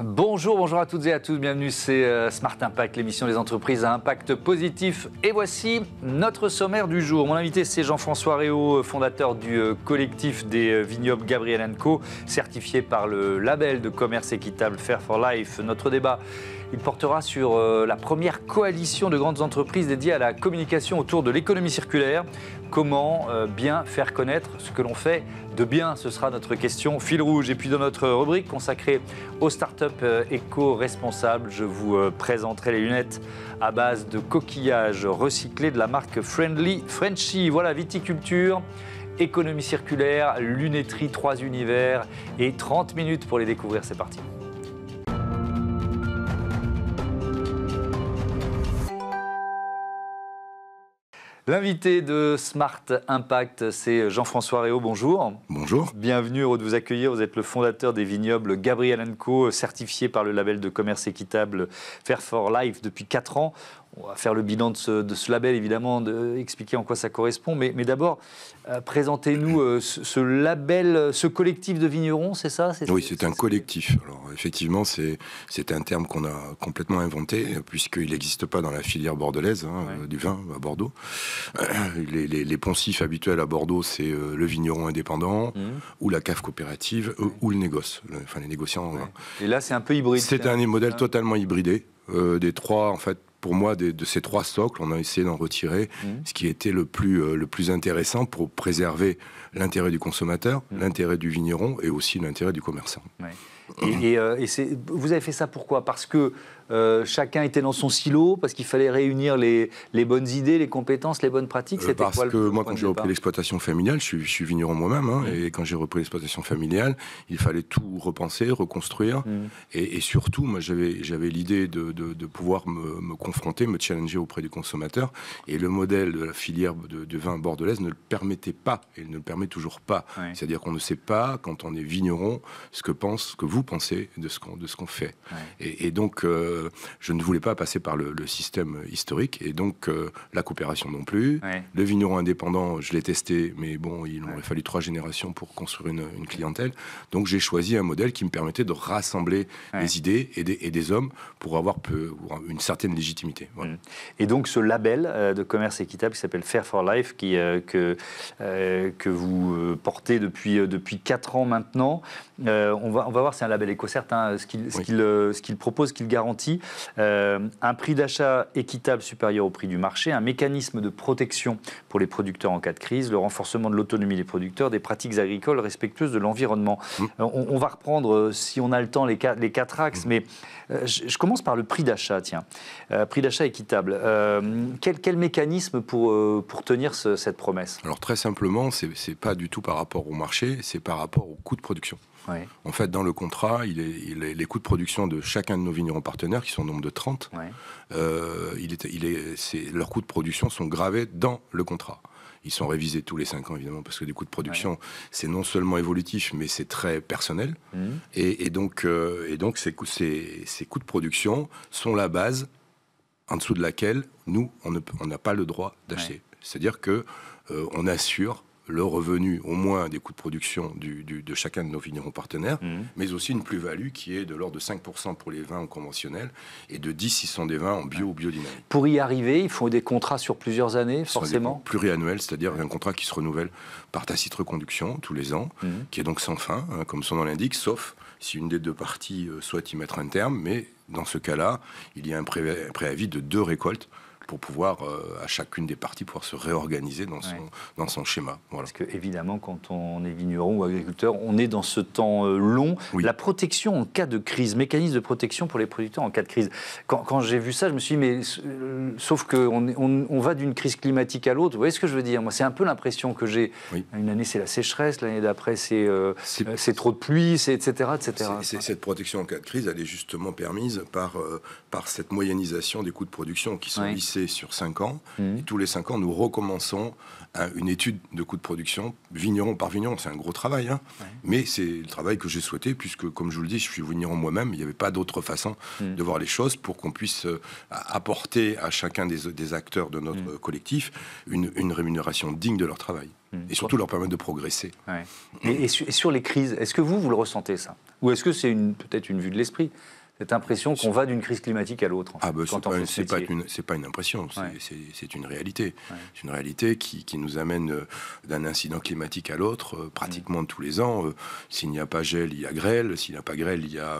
Bonjour, bonjour à toutes et à tous. Bienvenue, c'est euh, Smart Impact, l'émission des entreprises à impact positif. Et voici notre sommaire du jour. Mon invité, c'est Jean-François Réau, euh, fondateur du euh, collectif des vignobles Gabriel Co, certifié par le label de commerce équitable Fair for Life. Notre débat, il portera sur la première coalition de grandes entreprises dédiées à la communication autour de l'économie circulaire. Comment bien faire connaître ce que l'on fait de bien Ce sera notre question fil rouge. Et puis dans notre rubrique consacrée aux startups euh, éco-responsables, je vous euh, présenterai les lunettes à base de coquillages recyclés de la marque Friendly Frenchy. Voilà, viticulture économie circulaire, lunetterie, trois univers et 30 minutes pour les découvrir. C'est parti. L'invité de Smart Impact, c'est Jean-François Réau. Bonjour. Bonjour. Bienvenue, heureux de vous accueillir. Vous êtes le fondateur des vignobles Gabriel Co, certifié par le label de commerce équitable Fair for Life depuis 4 ans on va faire le bilan de ce, label, évidemment, de, expliquer en quoi ça correspond. Mais, mais d'abord, euh, présentez-nous euh, ce, label, ce collectif de vignerons, c'est ça Oui, c'est un collectif. Alors, effectivement, c'est un terme qu'on a complètement inventé, puisqu'il n'existe pas dans la filière bordelaise hein, du vin à Bordeaux. Les, les, poncifs habituels à Bordeaux, c'est euh, le vigneron indépendant, mmh. ou la cave coopérative, ou le négoce, enfin les négociants. Et là, c'est un peu hybride. C'est un, modèle ah. totalement hybridé. des trois, en fait, pour moi, de, ces trois socles, on a essayé d'en retirer mmh. ce qui était le plus, euh, le plus intéressant pour préserver l'intérêt du consommateur, mm. l'intérêt du vigneron et aussi l'intérêt du commerçant. Et, euh, vous avez fait ça pourquoi Parce que euh, chacun était dans son silo, parce qu'il fallait réunir les, bonnes idées, les compétences, les bonnes pratiques euh, Parce que moi, quand j'ai repris l'exploitation familiale, je suis, vigneron moi-même, hein, mm. et quand j'ai repris l'exploitation familiale, il fallait tout repenser, reconstruire, mm. et, surtout, moi, j'avais l'idée de, pouvoir me, confronter, me challenger auprès du consommateur, et le modèle de la filière de, vin bordelaise ne le permettait pas, et ne le permettait toujours pas. C'est-à-dire qu'on ne sait pas, quand on est vigneron, ce que, pense, que vous pensez de ce qu'on fait. Et, et, donc, euh, je ne voulais pas passer par le, système historique, et donc euh, la coopération non plus. Le vigneron indépendant, je l'ai testé, mais bon, il aurait fallu trois générations pour construire une, clientèle. Donc, j'ai choisi un modèle qui me permettait de rassembler des idées et des, et des, hommes pour avoir une certaine légitimité. Mm. Et donc, ce label euh, de commerce équitable qui s'appelle Fair for Life, qui, que, que vous euh, porté depuis, euh, depuis 4 ans maintenant. Euh, on, va, on va voir, c'est un label éco hein, ce qu'il propose, ce qu'il garantit. un prix d'achat équitable supérieur au prix du marché, un mécanisme de protection pour les producteurs en cas de crise, le renforcement de l'autonomie des producteurs, des pratiques agricoles respectueuses de l'environnement. Mmh. On, va reprendre, si on a le temps, les, quatre, les quatre axes, mmh. mais je, commence par le prix d'achat, tiens. prix d'achat équitable. quel, quel mécanisme pour, pour tenir cette promesse Alors très simplement, c'est pas du tout par rapport au marché, c'est par rapport au coût de production. En fait, dans le contrat, il est, les coûts de production de chacun de nos vignerons partenaires, qui sont au nombre de 30, euh, il est, il est, leurs coûts de production sont gravés dans le contrat. Ils sont révisés tous les 5 ans, évidemment, parce que les coûts de production, c'est non seulement évolutif, mais c'est très personnel. Mmh. Et, donc, euh, et donc ces, coûts de production sont la base en dessous de laquelle nous, on n'a pas le droit d'acheter. C'est-à-dire qu'on euh, assure le revenu au moins des coûts de production de chacun de nos vignerons partenaires, mhm. mais aussi une plus-value qui est de l'ordre de 5% pour les vins conventionnels et de 10 si sont des vins en bio ou biodynamique. Pour y arriver, il faut des contrats sur plusieurs années, forcément Pluriannuel, c'est-à-dire un contrat qui se renouvelle par tacite reconduction tous les ans, mhm. qui est donc sans fin, hein, comme son nom l'indique, sauf si une des deux parties euh, souhaite y mettre un terme, mais dans ce cas-là, il y a un préavis de deux récoltes pour pouvoir, euh, à chacune des parties, pouvoir se réorganiser dans son, dans son schéma. Voilà. Parce que, évidemment, quand on est vigneron ou agriculteur, on est dans ce temps euh, long. La protection en cas de crise, mécanisme de protection pour les producteurs en cas de crise. Quand, j'ai vu ça, je me suis dit, mais euh, sauf qu'on on, va d'une crise climatique à l'autre, vous voyez ce que je veux dire Moi, c'est un peu l'impression que j'ai. Une année, c'est la sécheresse, l'année d'après, c'est c'est trop de pluie, c'est, etc. etc. cette protection en cas de crise, elle est justement permise par, par cette moyennisation des coûts de production qui sont lissés sur 5 ans. Mhm. Et tous les 5 ans, nous recommençons une étude de coûts de production, vigneron par vigneron. C'est un gros travail, hein. mais c'est le travail que j'ai souhaité, puisque, comme je vous le dis, je suis vigneron moi-même. Il n'y avait pas d'autre façon mhm. de voir les choses pour qu'on puisse euh, apporter à chacun des, acteurs de notre mhm. collectif une, rémunération digne de leur travail et surtout leur permettre de progresser. Et, sur, les crises, est-ce que vous, vous le ressentez ça Ou est-ce que c'est peut-être une vue de l'esprit cette impression qu'on va d'une crise climatique à l'autre. Ah ben, c'est pas, une impression, c'est une réalité. C'est une réalité qui, nous amène euh, d'un incident climatique à l'autre euh, pratiquement tous les ans. Euh, s'il n'y a pas gel, il y a grêle. S'il n'y a pas grêle, il y a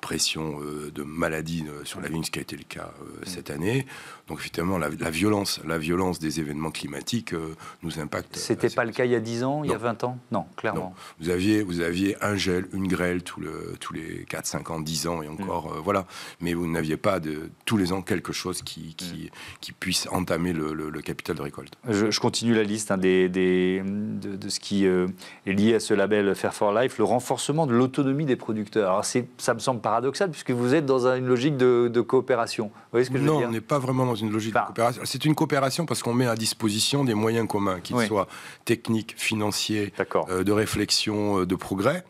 pression de maladie sur la vigne, ce qui a été le cas cette année. Donc effectivement, la, violence, la violence des événements climatiques nous impacte. C'était pas le cas il y a 10 ans, il y a 20 ans Non, clairement. Vous aviez, vous aviez un gel, une grêle tous tous les 4, 5 ans, 10 ans et encore. Euh, voilà. Mais vous n'aviez pas de, tous les ans quelque chose qui, mm. puisse entamer le, capital de récolte. Je, continue la liste hein, de, ce qui euh, est lié à ce label Fair for Life, le renforcement de l'autonomie des producteurs. Alors ça me semble paradoxal puisque vous êtes dans une logique de, coopération. Vous voyez ce que je non, veux dire on n'est pas vraiment dans une logique de coopération. C'est une coopération parce qu'on met à disposition des moyens communs, qu'ils soient techniques, financiers, euh, de réflexion, de progrès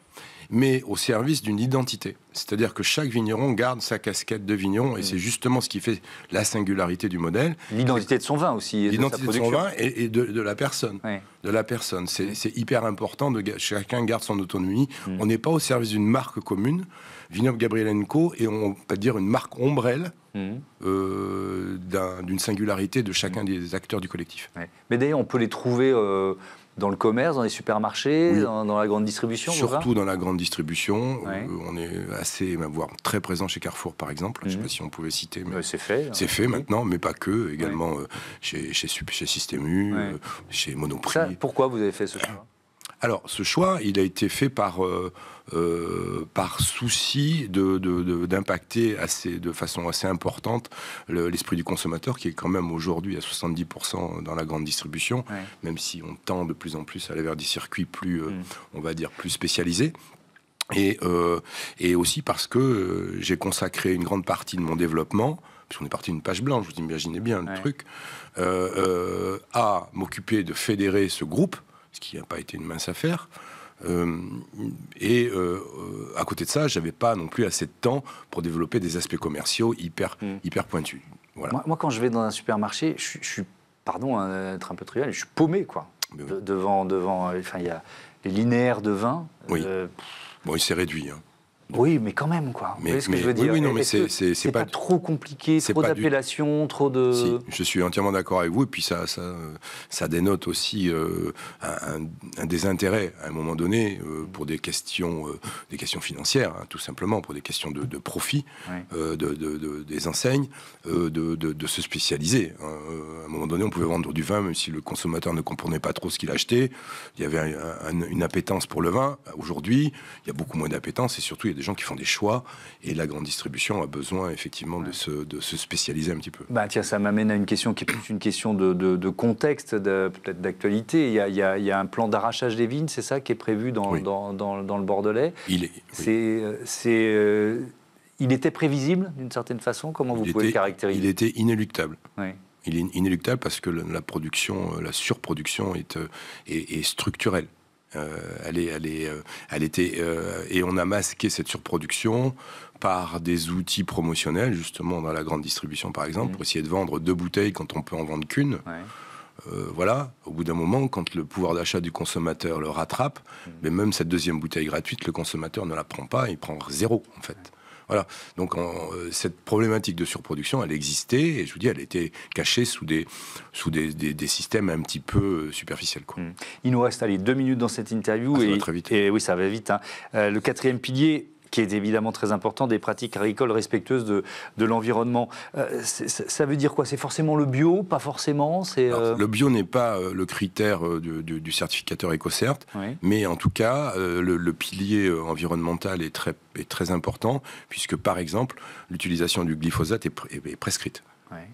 mais au service d'une identité. C'est-à-dire que chaque vigneron garde sa casquette de vigneron, et mm. c'est justement ce qui fait la singularité du modèle. L'identité de son vin aussi. L'identité de, son vin et, de, la personne. De la personne. C'est hyper important. De, chacun garde son autonomie. Mm. On n'est pas au service d'une marque commune, Vignoble Gabriel et on peut dire une marque ombrelle. Mm. Euh, d'une singularité de chacun des acteurs du collectif. Mais d'ailleurs, on peut les trouver euh, dans le commerce, dans les supermarchés, dans, la grande distribution Surtout dans la grande distribution. on est assez, voire très présent chez Carrefour, par exemple. Je ne sais mhm. pas si on pouvait citer. Mais c'est fait. Hein. C'est fait maintenant, mais pas que. Également euh, chez, chez, chez Système U, euh, chez Monoprix. pourquoi vous avez fait ce choix alors, ce choix, il a été fait par, euh, euh, souci d'impacter de, façon assez importante l'esprit du consommateur, qui est quand même aujourd'hui à 70% dans la grande distribution, même si on tend de plus en plus à aller vers des circuits plus, euh, mm. on va dire, plus spécialisés. Et, aussi parce que j'ai consacré une grande partie de mon développement puisqu'on est parti d'une page blanche, vous imaginez bien le truc, à m'occuper de fédérer ce groupe ce qui n'a pas été une mince affaire. Euh, et euh, euh, à côté de ça, j'avais pas non plus assez de temps pour développer des aspects commerciaux hyper, mm. hyper pointus. Voilà. Moi, quand je vais dans un supermarché, je, suis, pardon hein, d'être un peu trivial, je suis paumé, quoi. devant, devant, enfin, il y a les linéaires de vin. Oui. bon, il s'est réduit. Hein. Oui, mais quand même, quoi. Mais, ce je veux dire non, mais c'est pas, trop compliqué, trop d'appellations, trop de. je suis entièrement d'accord avec vous. Et puis ça, ça, ça dénote aussi euh, un, désintérêt à un moment donné euh, pour des questions, euh, des questions financières, hein, tout simplement, pour des questions de, profit de, des enseignes, de, se spécialiser. Hein. à un moment donné, on pouvait vendre du vin, même si le consommateur ne comprenait pas trop ce qu'il achetait. Il y avait une appétence pour le vin. Aujourd'hui, il y a beaucoup moins d'appétence et surtout des gens qui font des choix et la grande distribution a besoin effectivement de, se, de, se, spécialiser un petit peu. Bah, tiens, ça m'amène à une question qui est plus une question de, de, de contexte, peut-être d'actualité. Il, il, il, y a un plan d'arrachage des vignes, c'est ça qui est prévu dans, dans, dans, le Bordelais Il est. Oui. C'est. Euh, il était prévisible d'une certaine façon Comment vous pouvez le caractériser Il était inéluctable. Oui il est inéluctable parce que la production, euh, la surproduction est, euh, est, est structurelle. Euh, elle, euh, elle, était, euh, et on a masqué cette surproduction par des outils promotionnels, justement dans la grande distribution par exemple, mmh. pour essayer de vendre deux bouteilles quand on peut en vendre qu'une. voilà, au bout d'un moment, quand le pouvoir d'achat du consommateur le rattrape, mmh. mais même cette deuxième bouteille gratuite, le consommateur ne la prend pas, il prend zéro en fait. Voilà. Donc euh, cette problématique de surproduction, elle existait et je vous dis, elle était cachée sous des, sous des, des, systèmes un petit peu euh, superficiels. Quoi. Mm. Il nous reste allez, deux minutes dans cette interview. Ah, ça et, va très vite. Et oui, ça va vite. Hein. Euh, le quatrième pilier, qui est évidemment très important, des pratiques agricoles respectueuses de, de l'environnement. Euh, ça veut dire quoi C'est forcément le bio Pas forcément C'est euh, Le bio n'est pas euh, le critère du, certificateur EcoCert, mais en tout cas, le, pilier environnemental est très, est très important, puisque par exemple, l'utilisation du glyphosate est, prescrite.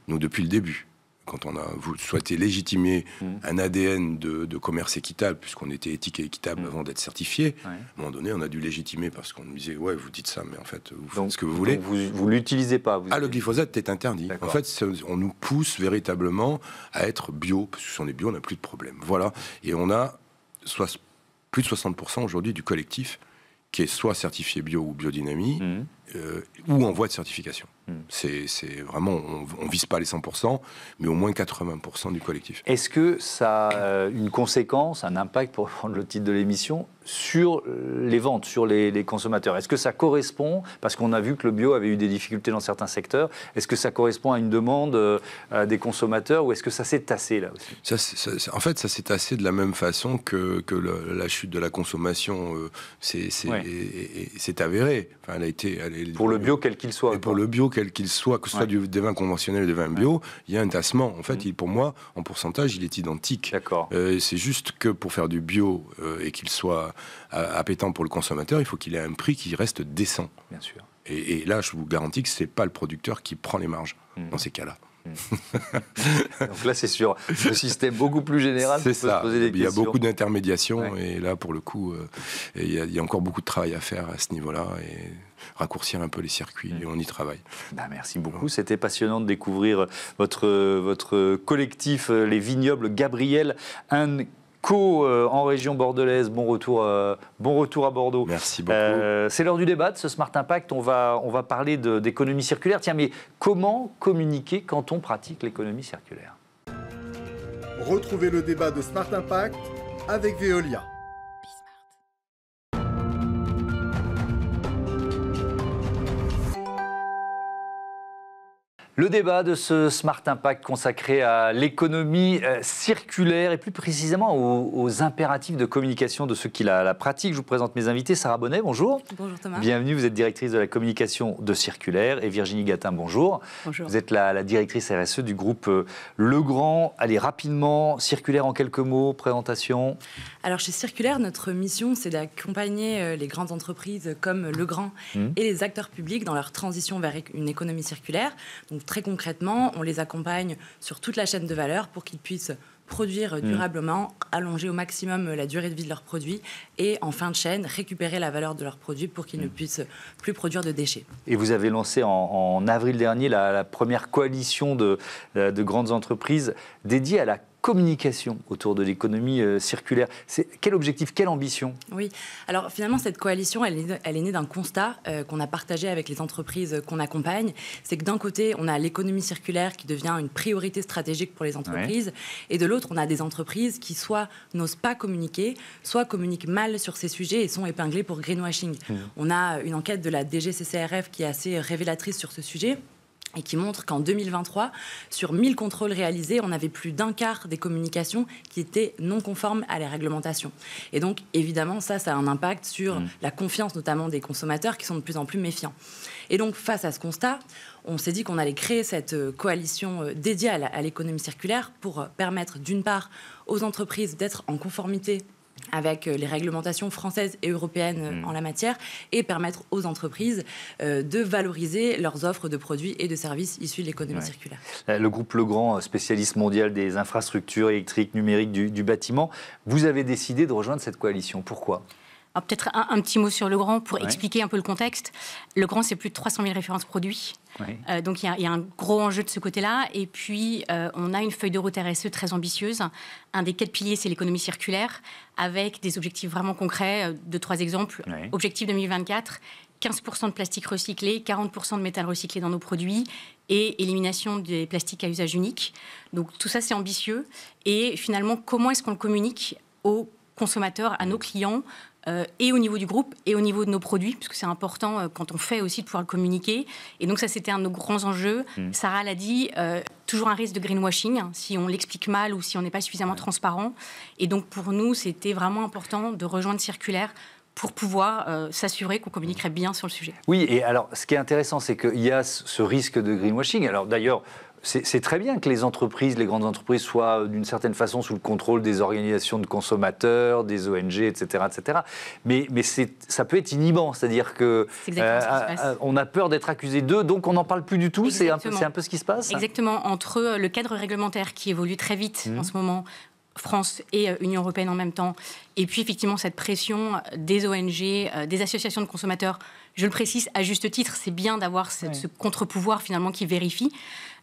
nous depuis le début quand on a vous souhaitez légitimer mm. un ADN de, commerce équitable, puisqu'on était éthique et équitable mm. avant d'être certifié, à un moment donné, on a dû légitimer parce qu'on nous disait ouais, vous dites ça, mais en fait, vous faites ce que vous voulez. Vous, vous l'utilisez pas. Vous ah, le glyphosate est interdit. En fait, on nous pousse véritablement à être bio, parce que si on est bio, on n'a plus de problème. Voilà, et on a soit plus de 60% aujourd'hui du collectif qui est soit certifié bio ou biodynamie, mm. euh, ou en voie de certification. Hmm. C'est vraiment, on ne vise pas les 100%, mais au moins 80% du collectif. Est-ce que ça a euh, une conséquence, un impact, pour prendre le titre de l'émission, sur euh, les ventes, sur les, consommateurs. Est-ce que ça correspond, parce qu'on a vu que le bio avait eu des difficultés dans certains secteurs, est-ce que ça correspond à une demande euh, des consommateurs ou est-ce que ça s'est tassé là aussi En fait, ça s'est tassé de la même façon que, la chute de la consommation euh, s'est avérée. Enfin, elle a été, pour le bio, quel qu'il soit. pour le bio, quel qu'il soit, que ce soit du, des vins conventionnels ou des vins bio, il y a un tassement. En fait, mm. il, pour moi, en pourcentage, il est identique. D'accord. C'est juste que pour faire du bio et qu'il soit euh, euh, appétant pour le consommateur, il faut qu'il ait un prix qui reste décent. Bien sûr. Et, là, je vous garantis que ce n'est pas le producteur qui prend les marges mmh. dans ces cas-là. Mmh. Donc là, c'est sûr. le système beaucoup plus général. C'est ça. il y a beaucoup d'intermédiations et là, pour le coup, euh, il, y a, encore beaucoup de travail à faire à ce niveau-là et raccourcir un peu les circuits mmh. et on y travaille. Bah, merci beaucoup. C'était passionnant de découvrir votre, votre collectif, les vignobles Gabriel Anne Co euh, en région bordelaise. Bon retour, euh, bon retour à Bordeaux. Merci beaucoup. Euh, c'est l'heure du débat de ce Smart Impact. On va, on va parler d'économie circulaire. Tiens, mais comment communiquer quand on pratique l'économie circulaire Retrouvez le débat de Smart Impact avec Veolia. Le débat de ce Smart Impact consacré à l'économie euh, circulaire et plus précisément aux, impératifs de communication de ceux qui la, la pratiquent. Je vous présente mes invités. Sarah Bonnet, bonjour. Bonjour Thomas. Bienvenue, vous êtes directrice de la communication de Circulaire. Et Virginie Gatin, bonjour. Bonjour. Vous êtes la, la directrice RSE du groupe euh, Le Grand. Allez, rapidement, Circulaire en quelques mots, présentation. Alors chez Circulaire, notre mission, c'est d'accompagner euh, les grandes entreprises comme Legrand Grand mmh. et les acteurs publics dans leur transition vers une économie circulaire. Donc très concrètement, on les accompagne sur toute la chaîne de valeur pour qu'ils puissent produire euh, mmh. durablement, allonger au maximum euh, la durée de vie de leurs produits et en fin de chaîne récupérer la valeur de leurs produits pour qu'ils ne mmh. puissent plus produire de déchets. Et vous avez lancé en, avril dernier la, première coalition de, de grandes entreprises dédiée à la communication autour de l'économie euh, circulaire. C'est quel objectif, quelle ambition Oui, alors finalement cette coalition, elle est, née d'un constat euh, qu'on a partagé avec les entreprises qu'on accompagne. C'est que d'un côté, on a l'économie circulaire qui devient une priorité stratégique pour les entreprises, et de l'autre, on a des entreprises qui soit n'osent pas communiquer, soit communiquent mal sur ces sujets et sont épinglées pour greenwashing. Mmh. On a une enquête de la DGCCRF qui est assez révélatrice sur ce sujet et qui montre qu'en 2023, sur 1000 contrôles réalisés, on avait plus d'un quart des communications qui étaient non conformes à les réglementations. Et donc, évidemment, ça, ça a un impact sur mmh. la confiance, notamment des consommateurs qui sont de plus en plus méfiants. Et donc, face à ce constat, on s'est dit qu'on allait créer cette euh, coalition euh, dédiée à l'économie circulaire pour euh, permettre, d'une part, aux entreprises d'être en conformité avec euh, les réglementations françaises et européennes euh, mm. en la matière et permettre aux entreprises euh, de valoriser leurs offres de produits et de services issus de l'économie circulaire. Le groupe Legrand, spécialiste mondial des infrastructures électriques, numériques, du bâtiment, vous avez décidé de rejoindre cette coalition. Pourquoi peut-être un, petit mot sur le grand pour expliquer un peu le contexte. Le grand, c'est plus de 300 000 références produits. Euh, donc il y, a un gros enjeu de ce côté-là. Et puis euh, on a une feuille de route RSE très ambitieuse. Un des quatre piliers, c'est l'économie circulaire, avec des objectifs vraiment concrets. Euh, deux, trois exemples. Objectif 2024, 15% de plastique recyclé, 40% de métal recyclé dans nos produits et élimination des plastiques à usage unique. Donc tout ça, c'est ambitieux. Et finalement, comment est-ce qu'on le communique aux consommateurs, à nos clients euh, et au niveau du groupe et au niveau de nos produits, que c'est important euh, quand on fait aussi de pouvoir le communiquer. Et donc ça, c'était un de nos grands enjeux. Mmh. Sarah l'a dit, euh, toujours un risque de greenwashing hein, si on l'explique mal ou si on n'est pas suffisamment transparent. Et donc pour nous, c'était vraiment important de rejoindre Circulaire pour pouvoir s'assurer qu'on communiquerait bien sur le sujet. Oui, et alors ce qui est intéressant, c'est qu'il y a ce risque de greenwashing. Alors d'ailleurs, c'est très bien que les entreprises, les grandes entreprises soient euh, d'une certaine façon sous le contrôle des organisations de consommateurs, des ONG, etc. etc. Mais, mais ça peut être inhibant, c'est-à-dire que euh, euh, on a peur d'être accusé d'eux, donc on n'en parle plus du tout, c'est un, un, peu ce qui se passe Exactement, entre le cadre réglementaire qui évolue très vite mmh. en ce moment, France et Union européenne en même temps. Et puis effectivement cette pression des ONG, des associations de consommateurs, je le précise à juste titre, c'est bien d'avoir ce contre-pouvoir finalement qui vérifie.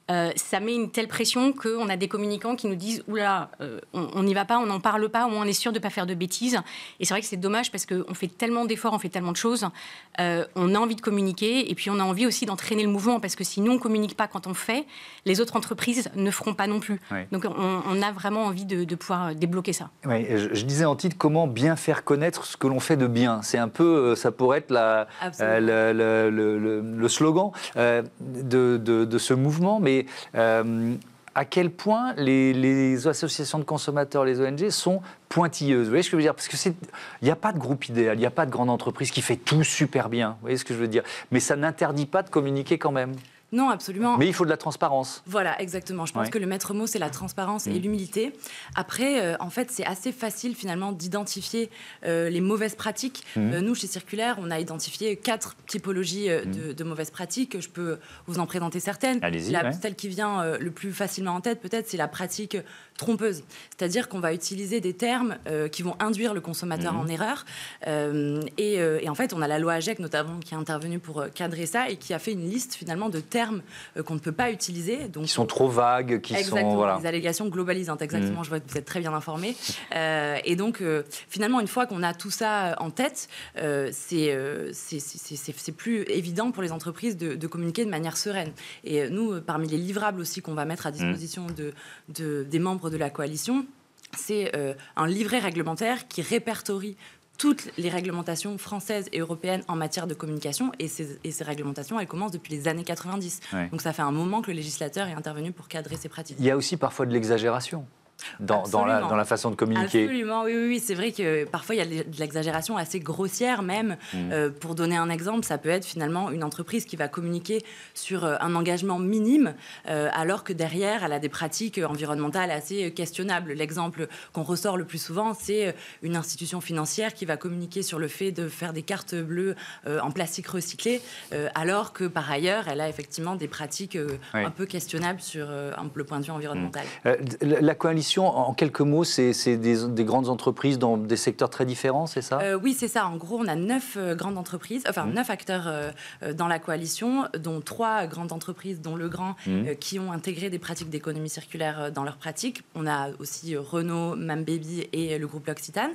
Euh, ça met une telle pression qu'on a des communicants qui nous disent oula, euh, on n'y va pas, on n'en parle pas, au on est sûr de ne pas faire de bêtises. Et c'est vrai que c'est dommage parce qu'on fait tellement d'efforts, on fait tellement de choses, euh, on a envie de communiquer et puis on a envie aussi d'entraîner le mouvement parce que si nous on communique pas quand on fait, les autres entreprises ne feront pas non plus. Donc on, a vraiment envie de, pouvoir débloquer ça. je, disais en titre comment bien faire connaître ce que l'on fait de bien. C'est un peu, ça pourrait être le, le, le, slogan de, de, de ce mouvement, mais euh, à quel point les, les, associations de consommateurs, les ONG, sont pointilleuses. Vous voyez ce que je veux dire Parce qu'il n'y a pas de groupe idéal, il n'y a pas de grande entreprise qui fait tout super bien. Vous voyez ce que je veux dire Mais ça n'interdit pas de communiquer quand même. Non, absolument. Mais il faut de la transparence. Voilà, exactement. Je pense que le maître mot, c'est la transparence et mm. l'humilité. Après, euh, en fait, c'est assez facile finalement d'identifier euh, les mauvaises pratiques. Mm. Euh, nous, chez Circulaire, on a identifié quatre typologies mm. de, mauvaises pratiques. Je peux vous en présenter certaines. allez Celle qui vient le plus facilement en tête, peut-être, c'est la pratique trompeuse. C'est-à-dire qu'on va utiliser des termes qui vont induire le consommateur en erreur. Et, et, en fait, on a la loi AGEC notamment qui est intervenue pour cadrer ça et qui a fait une liste finalement de termes termes euh, qu'on ne peut pas utiliser. Donc, qui sont trop vagues, qui sont. Voilà. Les allégations globalisantes, hein, exactement. Mm. Je vois que vous êtes très bien informé. Euh, et donc, euh, finalement, une fois qu'on a tout ça en tête, c'est c'est plus évident pour les entreprises de, communiquer de manière sereine. Et nous, parmi les livrables aussi qu'on va mettre à mm. disposition de, des membres de la coalition, c'est un livret réglementaire qui répertorie toutes les réglementations françaises et européennes en matière de communication. Et ces, réglementations, elles commencent depuis les années 90. Donc ça fait un moment que le législateur est intervenu pour cadrer ces pratiques. Il y a aussi parfois de l'exagération dans, la, dans, la, façon de communiquer. Absolument, oui, oui, c'est vrai que parfois il y a de l'exagération assez grossière même. Mm. Euh, pour donner un exemple, ça peut être finalement une entreprise qui va communiquer sur euh, un engagement minime, euh, alors que derrière elle a des pratiques environnementales assez questionnables. L'exemple qu'on ressort le plus souvent, c'est une institution financière qui va communiquer sur le fait de faire des cartes bleues en plastique recyclé, alors que par ailleurs elle a effectivement des pratiques un peu questionnables sur le point de vue environnemental. Mm. la coalition en quelques mots, c'est des, grandes entreprises dans des secteurs très différents, c'est ça euh, Oui, c'est ça. En gros, on a neuf euh, grandes entreprises, enfin mmh. neuf acteurs euh, dans la coalition, dont trois grandes entreprises, dont Legrand, grand mmh. qui ont intégré des pratiques d'économie circulaire dans leurs pratiques. On a aussi Renault, Mambaby et le groupe L'Occitane.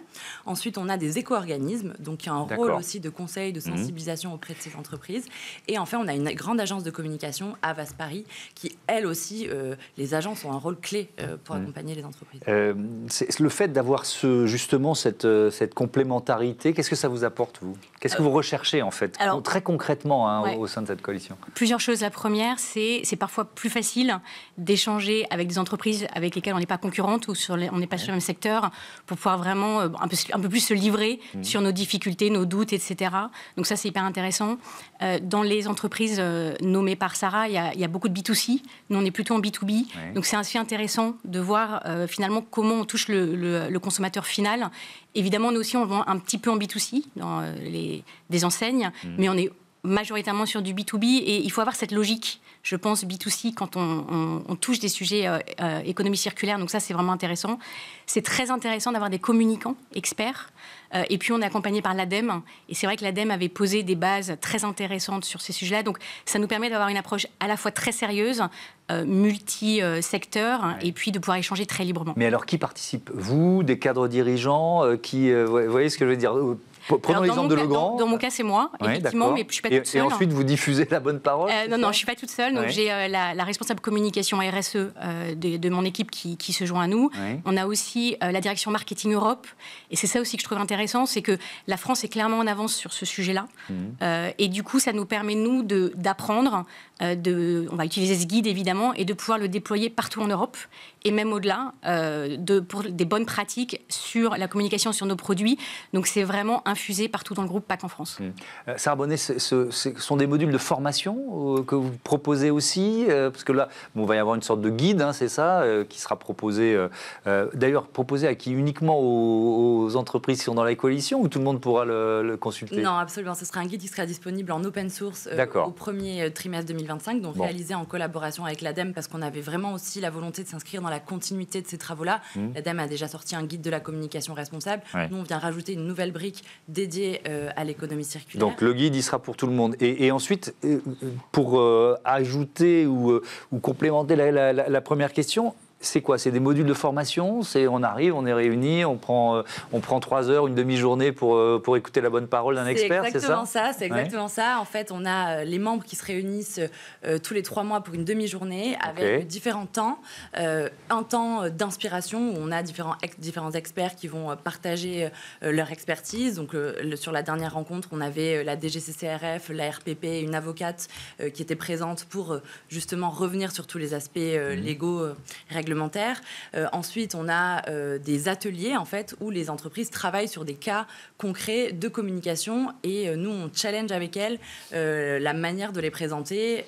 Ensuite, on a des éco-organismes, donc qui ont un rôle aussi de conseil, de mmh. sensibilisation auprès de ces entreprises. Et enfin, on a une grande agence de communication, Avas Paris, qui elle aussi, les agences ont un rôle clé pour accompagner les entreprises. Euh, le fait d'avoir ce, justement cette, euh, cette complémentarité, qu'est-ce que ça vous apporte, vous Qu'est-ce que euh, vous recherchez, en fait, très concrètement hein, au, sein de cette coalition Plusieurs choses. La première, c'est parfois plus facile d'échanger avec des entreprises avec lesquelles on n'est pas concurrente ou sur on n'est pas sur le même secteur pour pouvoir vraiment un peu, un peu plus se livrer mmh. sur nos difficultés, nos doutes, etc. Donc ça, c'est hyper intéressant. dans les entreprises nommées par Sarah, il y, a, beaucoup de B2C. Nous, on est plutôt en B2B. Donc c'est assez intéressant de voir euh, finalement comment on touche le, consommateur final. Évidemment, nous aussi, on vend un petit peu en B2C dans euh, les, des enseignes, mm. mais on est majoritairement sur du B2B et il faut avoir cette logique, je pense, B2C quand on, touche des sujets euh, euh, économie circulaire. Donc ça, c'est vraiment intéressant. C'est très intéressant d'avoir des communicants experts. Euh, et puis, on est accompagné par l'ADEME. Et c'est vrai que l'ADEME avait posé des bases très intéressantes sur ces sujets-là. Donc ça nous permet d'avoir une approche à la fois très sérieuse, multi-secteur, hein, et puis de pouvoir échanger très librement. Mais alors, qui participe Vous, des cadres dirigeants qui... vous voyez ce que je veux dire Prenons l'exemple de Legrand. Dans, dans, mon cas, c'est moi, effectivement, mais je ne suis pas toute seule. Et, ensuite, vous diffusez la bonne parole euh, Non, non, je ne suis pas toute seule. j'ai euh, la, responsable communication RSE euh, de, mon équipe qui, se joint à nous. On a aussi la direction marketing Europe. Et c'est ça aussi que je trouve intéressant c'est que la France est clairement en avance sur ce sujet-là. Mmh. et du coup, ça nous permet, nous, d'apprendre. on va utiliser ce guide, évidemment, et de pouvoir le déployer partout en Europe et même au-delà de, pour des bonnes pratiques sur la communication sur nos produits. Donc, c'est vraiment un infusés partout dans le groupe, PAC en France. Mmh. Euh, Sarbonnet, ce, sont des modules de formation euh, que vous proposez aussi euh, Parce que là, on va y avoir une sorte de guide, hein, c'est ça, qui sera proposé, d'ailleurs proposé à qui Uniquement aux, entreprises qui sont dans la coalition ou tout le monde pourra le, consulter Non, absolument. Ce sera un guide qui sera disponible en open source au premier trimestre 2025, donc réalisé en collaboration avec l'ADEME parce qu'on avait vraiment aussi la volonté de s'inscrire dans la continuité de ces travaux-là. Mmh. L'ADEME a déjà sorti un guide de la communication responsable. Nous, on vient rajouter une nouvelle brique dédié euh, à l'économie circulaire. Donc le guide, il sera pour tout le monde. Et, ensuite, euh, pour euh, ajouter ou, complémenter la, première question, c'est quoi C'est des modules de formation C'est on arrive, on est réunis, on prend, euh, on prend trois heures, une demi-journée pour, euh, pour écouter la bonne parole d'un expert, c'est ça, ça C'est exactement ça. En fait, on a euh, les membres qui se réunissent tous les trois mois pour une demi-journée avec différents temps. un temps d'inspiration où on a différents, différents experts qui vont partager leur expertise. Donc, sur la dernière rencontre, on avait la DGCCRF, la RPP, une avocate qui était présente pour justement revenir sur tous les aspects mmh. légaux, réglementaires euh, ensuite, on a euh, des ateliers en fait où les entreprises travaillent sur des cas concrets de communication et euh, nous on challenge avec elles la manière de les présenter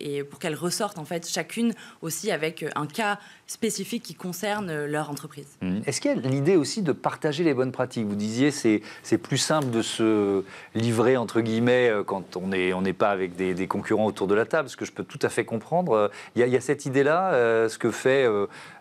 et pour qu'elles ressortent en fait chacune aussi avec un cas spécifiques qui concernent euh, leur entreprise. Mmh. Est-ce qu'il y a l'idée aussi de partager les bonnes pratiques Vous disiez c'est c'est plus simple de se livrer entre guillemets euh, quand on n'est on n'est pas avec des, concurrents autour de la table, ce que je peux tout à fait comprendre. Euh, il y a, il y a cette idée là, ce que fait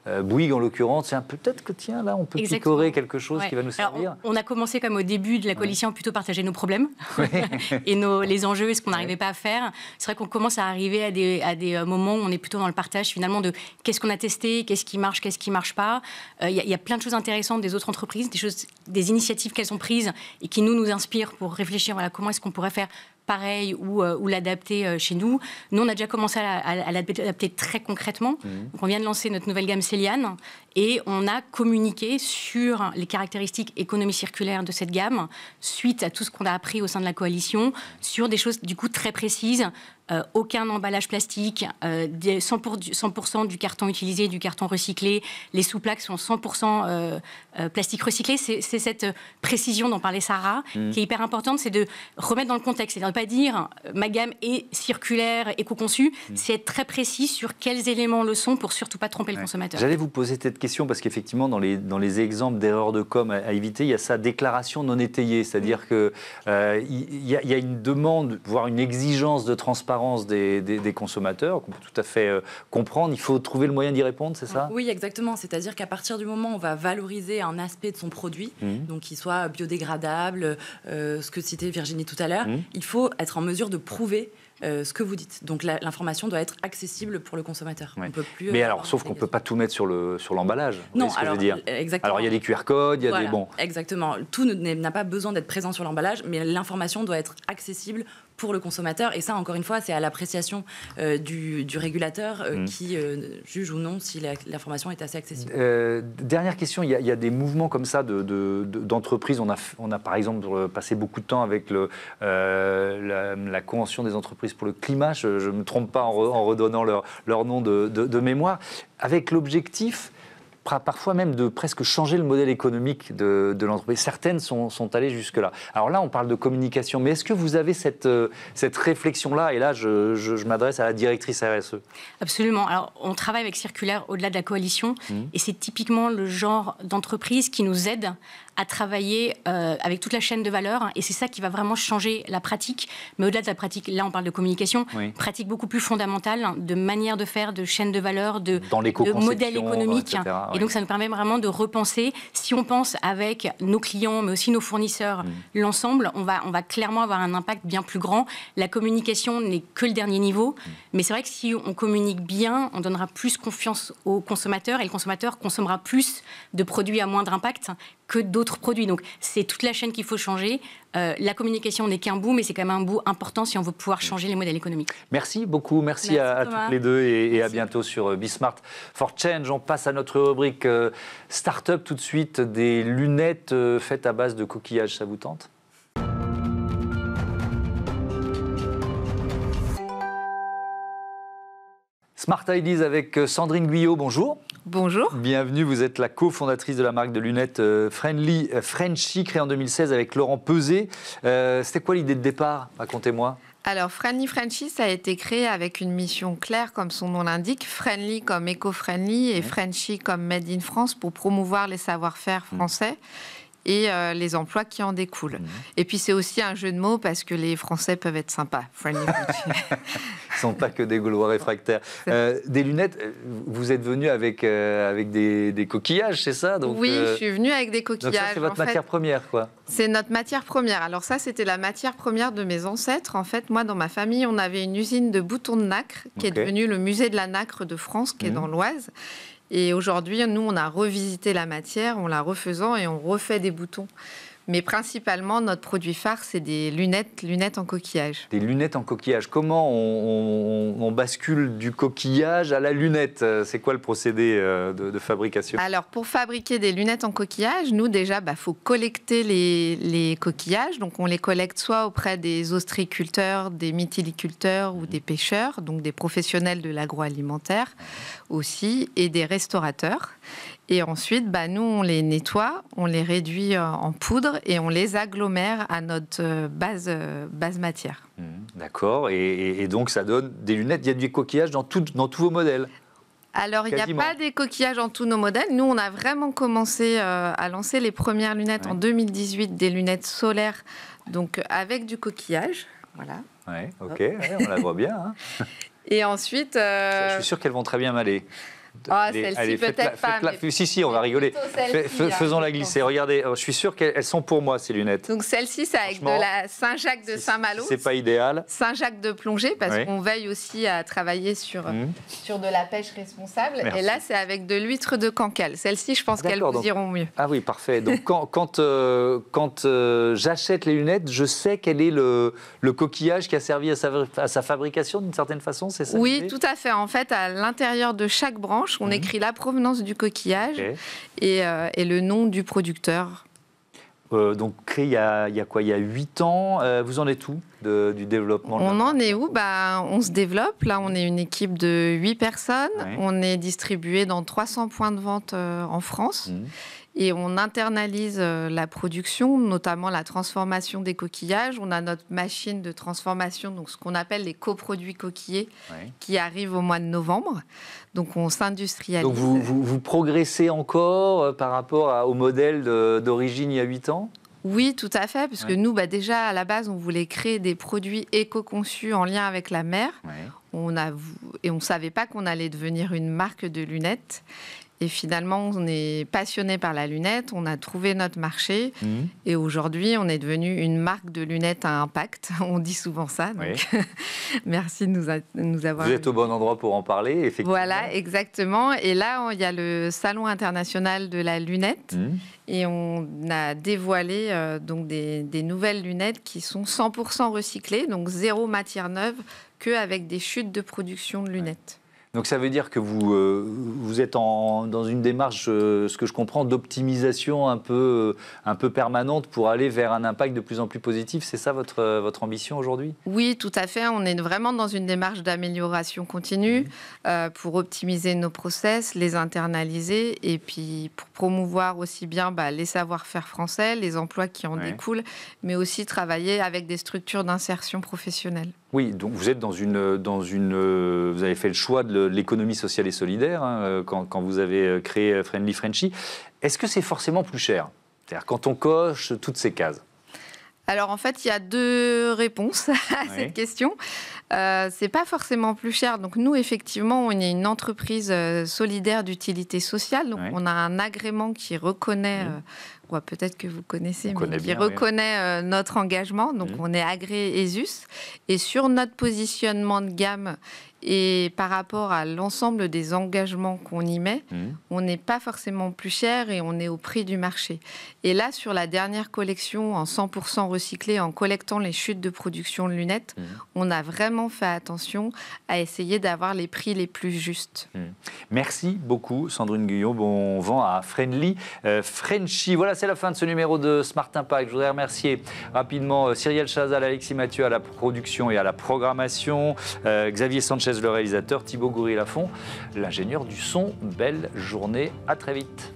euh, Bouygues en l'occurrence, peut-être que tiens, là, on peut décorer quelque chose qui va nous servir. on, a commencé comme au début de la coalition à plutôt partager nos problèmes et nos, les enjeux et ce qu'on n'arrivait pas à faire. C'est vrai qu'on commence à arriver à des, à des, euh, moments où on est plutôt dans le partage finalement de qu'est-ce qu'on a testé, qu'est-ce qui marche, qu'est-ce qui marche pas. Euh, il y, a plein de choses intéressantes des autres entreprises, des, choses, des initiatives qu'elles ont prises et qui nous, nous inspirent pour réfléchir voilà, comment est-ce qu'on pourrait faire pareil ou, euh, ou l'adapter euh, chez nous. Nous, on a déjà commencé à, à, l'adapter très concrètement. Mhm. on vient de lancer notre nouvelle gamme Céliane et on a communiqué sur les caractéristiques économie circulaire de cette gamme suite à tout ce qu'on a appris au sein de la coalition sur des choses du coup très précises euh, aucun emballage plastique, 100%, euh, du carton utilisé, du carton recyclé. Les sous-plaques sont 100% euh, plastique recyclé. C'est cette précision dont parlait Sarah mm. qui est hyper importante, c'est de remettre dans le contexte. cest à ne pas dire ma gamme est circulaire, éco-conçue, mm. c'est être très précis sur quels éléments le sont pour surtout pas tromper le consommateur. J'allais vous poser cette question parce qu'effectivement, dans les, dans les exemples d'erreurs de com à, éviter, il y a sa déclaration non étayée. C'est-à-dire mm. qu'il y, y, a une demande, voire une exigence de transparence des, consommateurs, qu'on peut tout à fait euh, comprendre. Il faut trouver le moyen d'y répondre, c'est ça Oui, exactement. C'est-à-dire qu'à partir du moment où on va valoriser un aspect de son produit, mmh. donc qu'il soit biodégradable, euh, ce que citait Virginie tout à l'heure, mmh. il faut être en mesure de prouver euh, ce que vous dites. Donc l'information doit être accessible pour le consommateur. peut plus Mais alors, sauf qu'on ne peut pas tout mettre sur le sur l'emballage. Non, ce alors, que je veux dire. exactement. Alors il y a des QR codes, il y a des bons. Exactement. Tout n'a pas besoin d'être présent sur l'emballage, mais l'information doit être accessible pour le consommateur. Et ça, encore une fois, c'est à l'appréciation euh, du, du, régulateur euh, mm. qui euh, juge ou non si l'information est assez accessible. dernière question, il y, a, des mouvements comme ça d'entreprises. De, de, on, a, on a par exemple passé beaucoup de temps avec le, la, Convention des entreprises pour le climat, je ne me trompe pas en, redonnant leur, leur nom de, mémoire, avec l'objectif parfois même de presque changer le modèle économique de, l'entreprise. Certaines sont, sont allées jusque-là. Alors là, on parle de communication, mais est-ce que vous avez cette, euh, cette réflexion-là Et là, je, je, m'adresse à la directrice RSE. Absolument. Alors, on travaille avec Circulaire au-delà de la coalition, mmh. et c'est typiquement le genre d'entreprise qui nous aide à travailler euh, avec toute la chaîne de valeur. Et c'est ça qui va vraiment changer la pratique. Mais au-delà de la pratique, là on parle de communication, pratique beaucoup plus fondamentale, de manière de faire, de chaîne de valeur, de, Dans de modèle économique. Et donc, ça nous permet vraiment de repenser. Si on pense avec nos clients, mais aussi nos fournisseurs, mm. l'ensemble, on va, clairement avoir un impact bien plus grand. La communication n'est que le dernier niveau. Mm. Mais c'est vrai que si on communique bien, on donnera plus confiance aux consommateurs et le consommateur consommera plus de produits à moindre impact que d'autres produits. Donc c'est toute la chaîne qu'il faut changer. Euh, la communication n'est qu'un bout, mais c'est quand même un bout important si on veut pouvoir mm. changer les modèles économiques. Merci beaucoup, merci, à, toutes les deux et, à bientôt sur euh, Bismart for Change. On passe à notre rubrique start euh, Startup tout de suite, des lunettes faites à base de coquillages, ça vous tente Smart Ideas avec Sandrine Guyot, bonjour. Bonjour. Bienvenue, vous êtes la cofondatrice de la marque de lunettes euh, Friendly euh, Frenchy, créée en 2016 avec Laurent Peset. Euh, c'était quoi l'idée de départ Racontez-moi. Alors, Friendly Frenchy, ça a été créé avec une mission claire, comme son nom l'indique, Friendly comme éco-friendly et mmh. Frenchy comme Made in France pour promouvoir les savoir-faire mmh. français et euh, les emplois qui en découlent. Mhm. Et puis c'est aussi un jeu de mots parce que les Français peuvent être sympas. Friendly Ils sont pas que des Gaulois réfractaires. Euh, des lunettes, euh, vous êtes venu avec, avec des, coquillages, c'est ça Donc, Oui, je suis venu avec des coquillages. c'est votre matière première, quoi C'est notre matière première. Alors ça, c'était la matière première de mes ancêtres. En fait, moi, dans ma famille, on avait une usine de boutons de nacre qui est devenue le musée de la nacre de France, qui est mhm. dans l'Oise. Et aujourd'hui, nous, on a revisité la matière en la refaisant et on refait des boutons. Mais principalement, notre produit phare, c'est des lunettes, lunettes en coquillage. Des lunettes en coquillage. Comment on, bascule du coquillage à la lunette C'est quoi le procédé euh, de, fabrication Alors, pour fabriquer des lunettes en coquillage, nous, déjà, il bah, faut collecter les, coquillages. Donc, on les collecte soit auprès des ostriculteurs, des mytiliculteurs ou des pêcheurs, donc des professionnels de l'agroalimentaire aussi, et des restaurateurs. Et ensuite, bah, nous, on les nettoie, on les réduit euh, en poudre et on les agglomère à notre euh, base, euh, base matière. Mmh, d'accord. Et, donc, ça donne des lunettes. Il y a du coquillage dans, tout, dans tous vos modèles alors, il n'y a pas des coquillages dans tous nos modèles. Nous, on a vraiment commencé à lancer les premières lunettes en 2018, des lunettes solaires, donc avec du coquillage. Voilà. Oui, ok, on la voit bien. Hein. Et ensuite. Je suis sûr qu'elles vont très bien m'aller. Ah, celle-ci peut-être Si, si, on va rigoler. Hein. faisons la glisser. Regardez, je suis sûr qu'elles sont pour moi, ces lunettes. Donc celle-ci, c'est avec de la Saint-Jacques de Saint-Malo. C'est pas idéal. Saint-Jacques de plongée, parce qu'on veille aussi à travailler sur, mmh. sur de la pêche responsable. Et là, c'est avec de l'huître de Cancale. Celle-ci, je pense qu'elles vous iront mieux. Ah oui, parfait. Donc quand, quand, euh, euh, j'achète les lunettes, je sais quel est le, le coquillage qui a servi à sa, à sa fabrication, d'une certaine façon, c'est ça Oui, tout à fait. En fait, à l'intérieur de chaque branche, on mhm. écrit la provenance du coquillage euh, et, le nom du producteur. Euh, donc créé il y, a, quoi Il y a 8 ans. Euh, vous en êtes où du développement On en est où bah, On se développe. Là, on est une équipe de 8 personnes. On est distribué dans 300 points de vente en France. Mhm et on internalise euh, la production, notamment la transformation des coquillages. On a notre machine de transformation, donc ce qu'on appelle les coproduits coquillés, qui arrive au mois de novembre. Donc on s'industrialise. Donc vous, vous, progressez encore euh, par rapport au modèle d'origine il y a 8 ans oui, tout à fait, puisque que nous, bah, déjà à la base, on voulait créer des produits éco-conçus en lien avec la mer. on a, et on ne savait pas qu'on allait devenir une marque de lunettes. Et finalement, on est passionné par la lunette, on a trouvé notre marché. Mhm. Et aujourd'hui, on est devenu une marque de lunettes à impact. On dit souvent ça. merci de nous, avoir. Vous êtes au bon endroit pour en parler, effectivement. Voilà, exactement. Et là, il y a le Salon international de la lunette. Mhm. Et on a dévoilé euh, donc des, nouvelles lunettes qui sont 100% recyclées, donc zéro matière neuve, que des chutes de production de lunettes. Donc ça veut dire que vous, euh, vous êtes dans une démarche, euh, ce que je comprends, d'optimisation un peu, euh, un peu permanente pour aller vers un impact de plus en plus positif. C'est ça votre, votre ambition aujourd'hui Oui, tout à fait. On est vraiment dans une démarche d'amélioration continue mhm. pour optimiser nos process, les internaliser et puis pour promouvoir aussi bien bah, les savoir-faire français, les emplois qui en découlent, mais aussi travailler avec des structures d'insertion professionnelle. Oui, donc vous êtes dans une, dans une, euh, vous avez fait le choix de l'économie sociale et solidaire hein, euh, quand, vous avez euh, créé Friendly Frenchy. Est-ce que c'est forcément plus cher C'est-à-dire quand on coche toutes ces cases alors en fait, il y a deux réponses à cette question. Euh, c'est pas forcément plus cher. Donc nous, effectivement, on est une entreprise euh, solidaire d'utilité sociale. on a un agrément qui reconnaît, euh, peut-être que vous connaissez, mais qui reconnaît notre engagement. Donc mmh. on est agréé ESUS. Et sur notre positionnement de gamme et par rapport à l'ensemble des engagements qu'on y met, mmh. on n'est pas forcément plus cher et on est au prix du marché. Et là, sur la dernière collection en 100% recyclé, en collectant les chutes de production de lunettes, mmh. on a vraiment fait attention à essayer d'avoir les prix les plus justes. Hmm. Merci beaucoup, Sandrine Guillaume. Bon vent à Friendly euh, Frenchy. Voilà, c'est la fin de ce numéro de Smart Impact. Je voudrais remercier rapidement euh, Cyrielle Chazal, Alexis Mathieu à la production et à la programmation, euh, Xavier Sanchez, le réalisateur, Thibaut Goury-Lafont, l'ingénieur du son. Belle journée. À très vite.